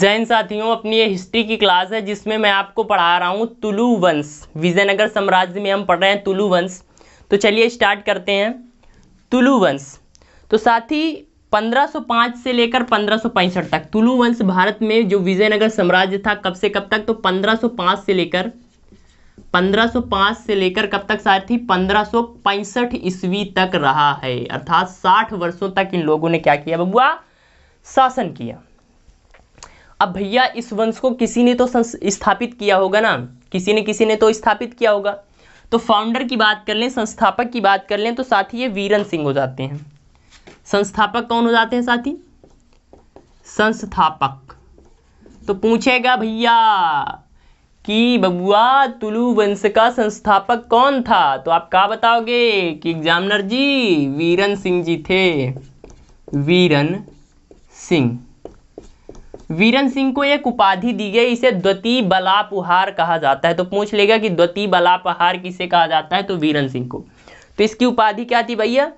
जैन साथियों अपनी ये हिस्ट्री की क्लास है जिसमें मैं आपको पढ़ा रहा हूँ तुलु वंश विजयनगर साम्राज्य में हम पढ़ रहे हैं तुलु वंश तो चलिए स्टार्ट करते हैं तुलु वंश तो साथी 1505 से लेकर पंद्रह तक तुलु वंश भारत में जो विजयनगर साम्राज्य था कब से कब तक तो 1505 से लेकर 1505 से लेकर कब तक साथी पंद्रह ईस्वी तक रहा है अर्थात 60 वर्षों तक इन लोगों ने क्या किया बबुआ शासन किया अब भैया इस वंश को किसी ने तो स्थापित किया होगा ना किसी ने किसी ने तो स्थापित किया होगा तो फाउंडर की बात कर लें संस्थापक की बात कर लें तो साथ ही ये वीरन सिंह हो जाते हैं संस्थापक कौन हो जाते हैं साथी संस्थापक तो पूछेगा भैया कि बबुआ तुलु वंश का संस्थापक कौन था तो आप क्या बताओगे कि एग्जामिनर जी वीरन सिंह जी थे वीरन सिंह वीरन सिंह को एक उपाधि दी गई इसे द्वितीय बलापहार कहा जाता है तो पूछ लेगा कि द्वितीय बलापहार किसे कहा जाता है तो वीरन सिंह को तो इसकी उपाधि क्या थी भैया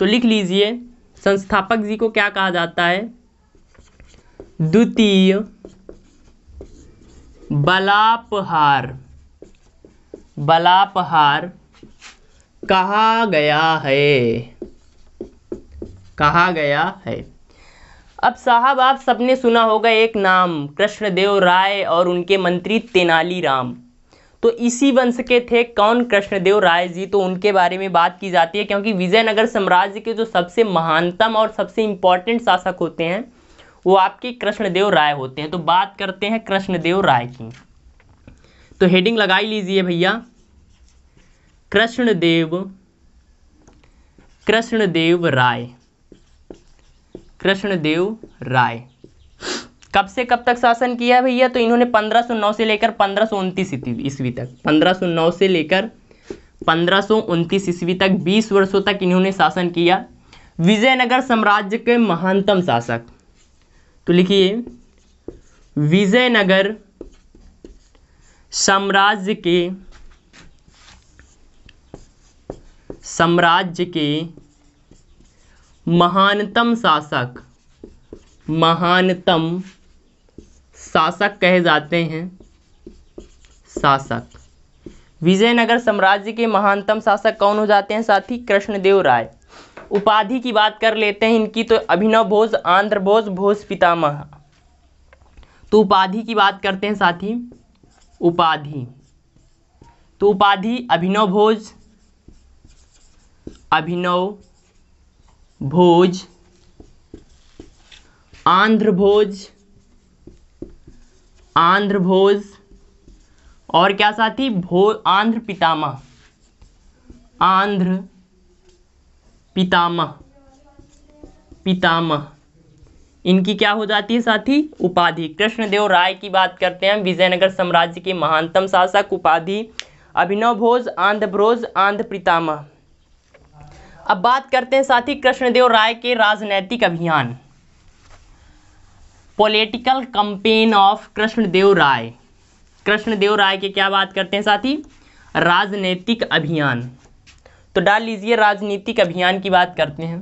तो लिख लीजिए संस्थापक जी को क्या कहा जाता है द्वितीय बलापहार बलापहार कहा गया है कहा गया है अब साहब आप सबने सुना होगा एक नाम कृष्णदेव राय और उनके मंत्री तेनालीराम तो इसी वंश के थे कौन कृष्णदेव राय जी तो उनके बारे में बात की जाती है क्योंकि विजयनगर साम्राज्य के जो सबसे महानतम और सबसे इम्पॉर्टेंट शासक होते हैं वो आपके कृष्णदेव राय होते हैं तो बात करते हैं कृष्णदेव राय की तो हेडिंग लगाई लीजिए भैया कृष्णदेव कृष्णदेव राय कृष्णदेव राय कब से कब तक शासन किया भैया तो इन्होंने 1509 से लेकर पंद्रह सौ ईस्वी तक 1509 से लेकर पंद्रह सौ ईस्वी तक 20 वर्षों तक इन्होंने शासन किया विजयनगर साम्राज्य के महानतम शासक तो लिखिए विजयनगर साम्राज्य के साम्राज्य के महानतम शासक महानतम शासक कहे जाते हैं शासक विजयनगर साम्राज्य के महानतम शासक कौन हो जाते हैं साथी कृष्णदेव राय उपाधि की बात कर लेते हैं इनकी तो अभिनव भोज आंध्र भोज भोज पितामह तो उपाधि की बात करते हैं साथी उपाधि तो उपाधि अभिनव भोज अभिनव भोज आंध्र भोज आंध्र भोज और क्या साथी भो आंध्र पितामह आंध्र पितामह पितामह इनकी क्या हो जाती है साथी उपाधि कृष्णदेव राय की बात करते हैं विजयनगर साम्राज्य के महानतम शासक उपाधि अभिनव भोज आंध्र भोज आंध्र पितामह अब बात करते हैं साथी कृष्णदेव राय के राजनैतिक अभियान political campaign of Krishnadeva Raya Krishnadeva Raya के क्या बात करते हैं साथी राजनीतिक अभियान तो डाल लीजिए राजनीतिक अभियान की बात करते हैं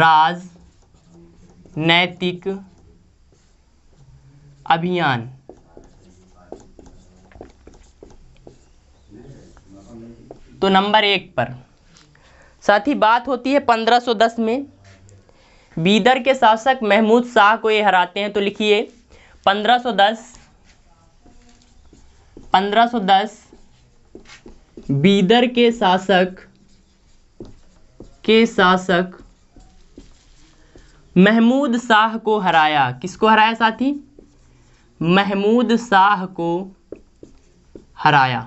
राजनैतिक अभियान तो नंबर एक पर साथ ही बात होती है 1510 में बीदर के शासक महमूद शाह को ये हराते हैं तो लिखिए 1510 1510 बीदर के शासक के शासक महमूद शाह को हराया किसको हराया साथी महमूद शाह को हराया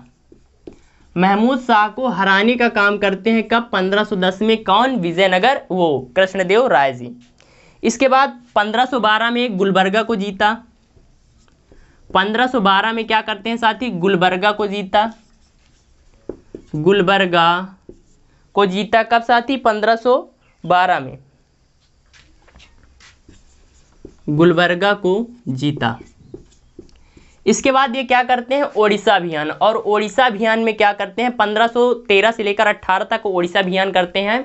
महमूद शाह को हराने का काम करते हैं कब 1510 में कौन विजयनगर वो कृष्णदेव राय जी इसके बाद 1512 में गुलबर्गा को जीता 1512 में क्या करते हैं साथी गुलबर्गा को जीता गुलबर्गा को जीता कब साथी 1512 में गुलबर्गा को जीता इसके बाद ये क्या करते हैं ओडिशा अभियान और ओडिशा अभियान में क्या करते हैं 1513 से लेकर 18 तक ओडिशा अभियान करते हैं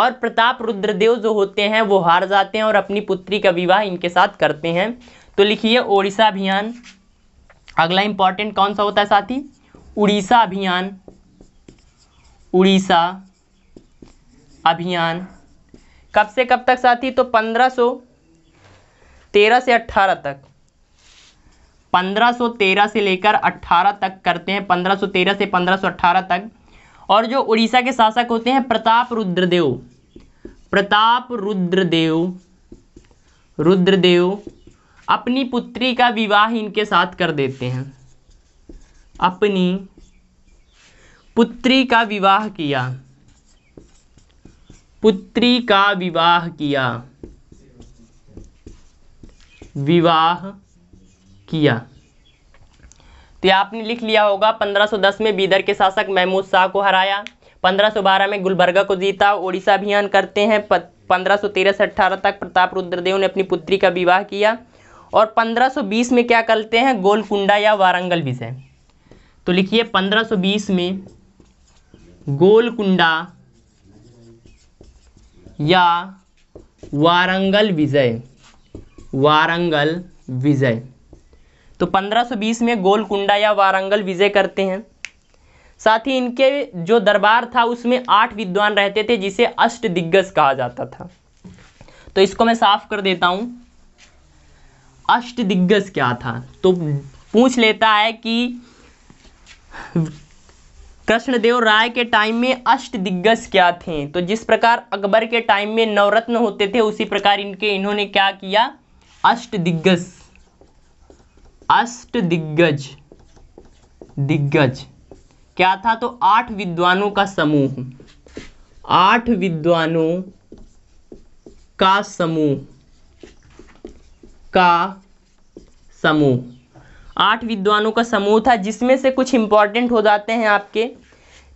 और प्रताप रुद्रदेव जो होते हैं वो हार जाते हैं और अपनी पुत्री का विवाह इनके साथ करते हैं तो लिखिए ओडिशा अभियान अगला इंपॉर्टेंट कौन सा होता है साथी उड़ीसा अभियान उड़ीसा अभियान कब से कब तक साथी तो पंद्रह सौ तेरह से अट्ठारह तक 1513 से लेकर 18 तक करते हैं 1513 से 1518 तक और जो उड़ीसा के शासक होते हैं प्रताप रुद्रदेव प्रताप रुद्रदेव रुद्रदेव अपनी पुत्री का विवाह इनके साथ कर देते हैं अपनी पुत्री का विवाह किया पुत्री का विवाह किया विवाह किया तो आपने लिख लिया होगा 1510 में बीदर के शासक महमूद शाह को हराया 1512 में गुलबर्गा को जीता ओडिशा अभियान करते हैं पंद्रह सौ तेरह से अट्ठारह तक प्रताप रुद्रदेव ने अपनी पुत्री का विवाह किया और 1520 में क्या करते हैं गोलकुंडा या वारंगल विषय तो लिखिए 1520 में गोलकुंडा या वारंगल विजय वारंगल विजय तो 1520 में गोलकुंडा या वारंगल विजय करते हैं साथ ही इनके जो दरबार था उसमें आठ विद्वान रहते थे जिसे अष्ट दिग्गज कहा जाता था तो इसको मैं साफ कर देता हूं अष्ट दिग्गज क्या था तो पूछ लेता है कि कृष्णदेव राय के टाइम में अष्ट दिग्गज क्या थे तो जिस प्रकार अकबर के टाइम में नवरत्न होते थे उसी प्रकार इनके इन्होंने क्या किया अष्ट दिग्गज अष्ट दिग्गज दिग्गज क्या था तो आठ विद्वानों का समूह आठ विद्वानों का समूह का समूह आठ विद्वानों का समूह था जिसमें से कुछ इंपॉर्टेंट हो जाते हैं आपके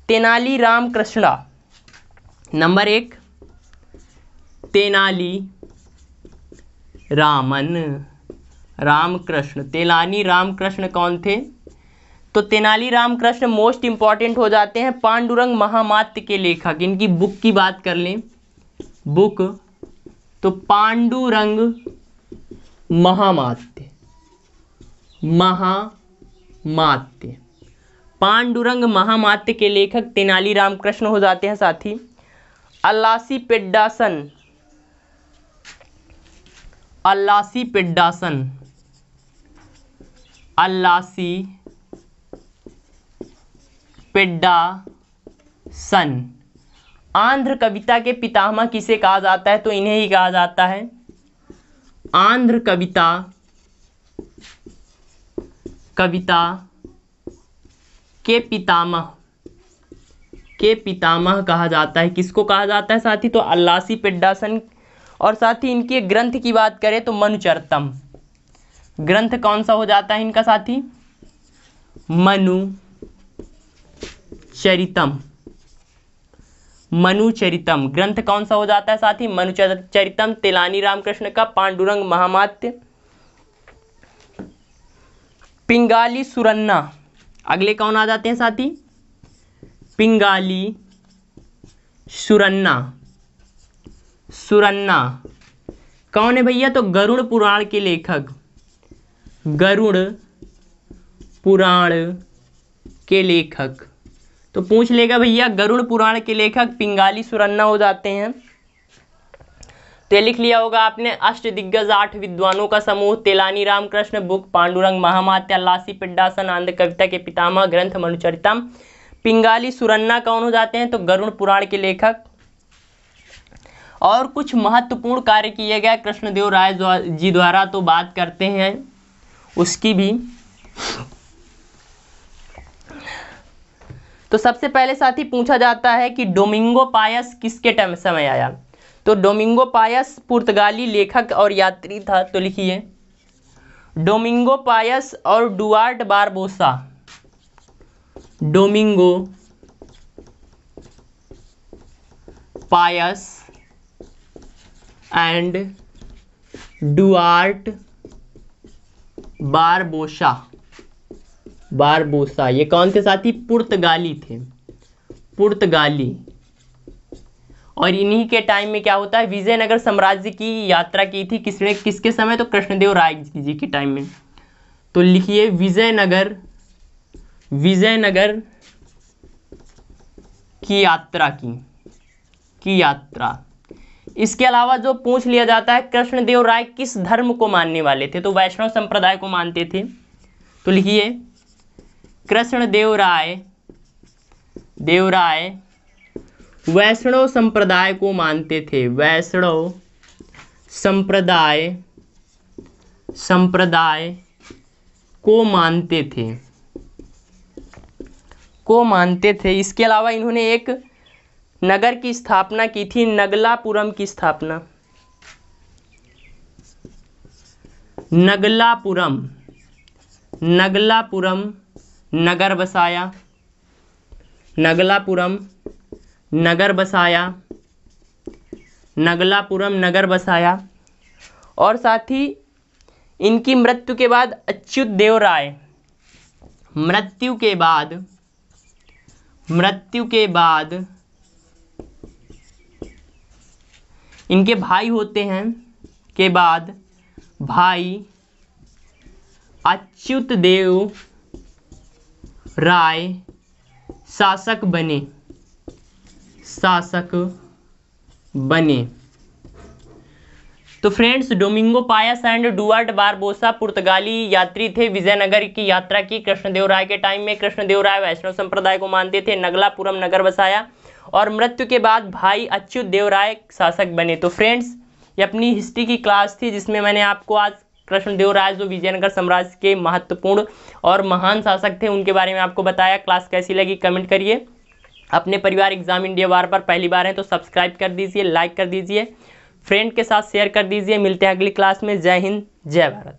तेनाली राम कृष्णा नंबर एक तेनाली रामन रामकृष्ण तेलानी रामकृष्ण कौन थे तो तेनाली रामकृष्ण मोस्ट इम्पॉर्टेंट हो जाते हैं पांडुरंग महामात्य के लेखक इनकी बुक की बात कर लें बुक तो पांडुरंग महामात्य महामात्य पांडुरंग महामात्य के लेखक तेनाली रामकृष्ण हो जाते हैं साथी अल्लासी पिड्डासन अल्लासी पिड्डासन अल्लासी पिड्डा सन आंध्र कविता के पितामह किसे कहा जाता है तो इन्हें ही कहा जाता है आंध्र कविता कविता के पितामह के पितामह कहा जाता है किसको कहा जाता है साथ ही तो अल्लासी पिड्डासन और साथ ही इनके ग्रंथ की बात करें तो मनुचरतम ग्रंथ कौन सा हो जाता है इनका साथी मनु चरितम मनुचरितम ग्रंथ कौन सा हो जाता है साथी मनुचरितम तेलानी रामकृष्ण का पांडुरंग महामात्य पिंगाली सुरन्ना अगले कौन आ जाते हैं साथी पिंगाली सुरन्ना सुरन्ना कौन है भैया तो गरुड़ पुराण के लेखक गरुड़ पुराण के लेखक तो पूछ लेगा भैया गरुड़ पुराण के लेखक पिंगाली सुरन्ना हो जाते हैं तो लिख लिया होगा आपने अष्ट दिग्गज आठ विद्वानों का समूह तेलानी रामकृष्ण बुक पांडुरंग महामात्या लासी पिड्डासन आंध कविता के पितामह ग्रंथ मनुचरितम पिंगाली सुरन्ना कौन हो जाते हैं तो गरुण पुराण के लेखक और कुछ महत्वपूर्ण कार्य किए गए कृष्णदेव राय जी द्वारा तो बात करते हैं उसकी भी तो सबसे पहले साथी पूछा जाता है कि डोमिंगो पायस किसके टाइम समय आया तो डोमिंगो पायस पुर्तगाली लेखक और यात्री था तो लिखिए डोमिंगो पायस और Duarte Barbosa Domingo Paes and Duarte Barbosa Barbosa ये कौन थे साथी पुर्तगाली थे पुर्तगाली और इन्हीं के टाइम में क्या होता है विजयनगर साम्राज्य की यात्रा की थी किसने किसके समय तो कृष्णदेव राय जी के टाइम में तो लिखिए विजयनगर विजयनगर की यात्रा की की यात्रा इसके अलावा जो पूछ लिया जाता है कृष्णदेव राय किस धर्म को मानने वाले थे तो वैष्णव संप्रदाय को मानते थे तो लिखिए कृष्णदेव राय देवराय वैष्णव संप्रदाय को मानते थे वैष्णव संप्रदाय संप्रदाय को मानते थे को मानते थे इसके अलावा इन्होंने एक नगर की स्थापना की थी नगलापुरम की स्थापना नगलापुरम नगलापुरम नगर बसाया नगलापुरम नगर बसाया नगलापुरम नगर बसाया और साथ ही इनकी मृत्यु के बाद अच्युत देव राय मृत्यु के बाद मृत्यु के बाद इनके भाई होते हैं के बाद भाई अच्युत देव राय शासक बने शासक बने तो friends Domingo Paes and Duarte Barbosa पुर्तगाली यात्री थे विजयनगर की यात्रा की कृष्णदेव राय के टाइम में कृष्णदेव राय वैष्णव संप्रदाय को मानते थे नगलापुरम नगर बसाया और मृत्यु के बाद भाई अच्युत देवराय शासक बने तो फ्रेंड्स ये अपनी हिस्ट्री की क्लास थी जिसमें मैंने आपको आज कृष्णदेव राय जो विजयनगर साम्राज्य के महत्वपूर्ण और महान शासक थे उनके बारे में आपको बताया क्लास कैसी लगी कमेंट करिए अपने परिवार एग्जाम इंडिया बार पर पहली बार हैं तो सब्सक्राइब कर दीजिए लाइक कर दीजिए फ्रेंड के साथ शेयर कर दीजिए मिलते हैं अगली क्लास में जय हिंद जय भारत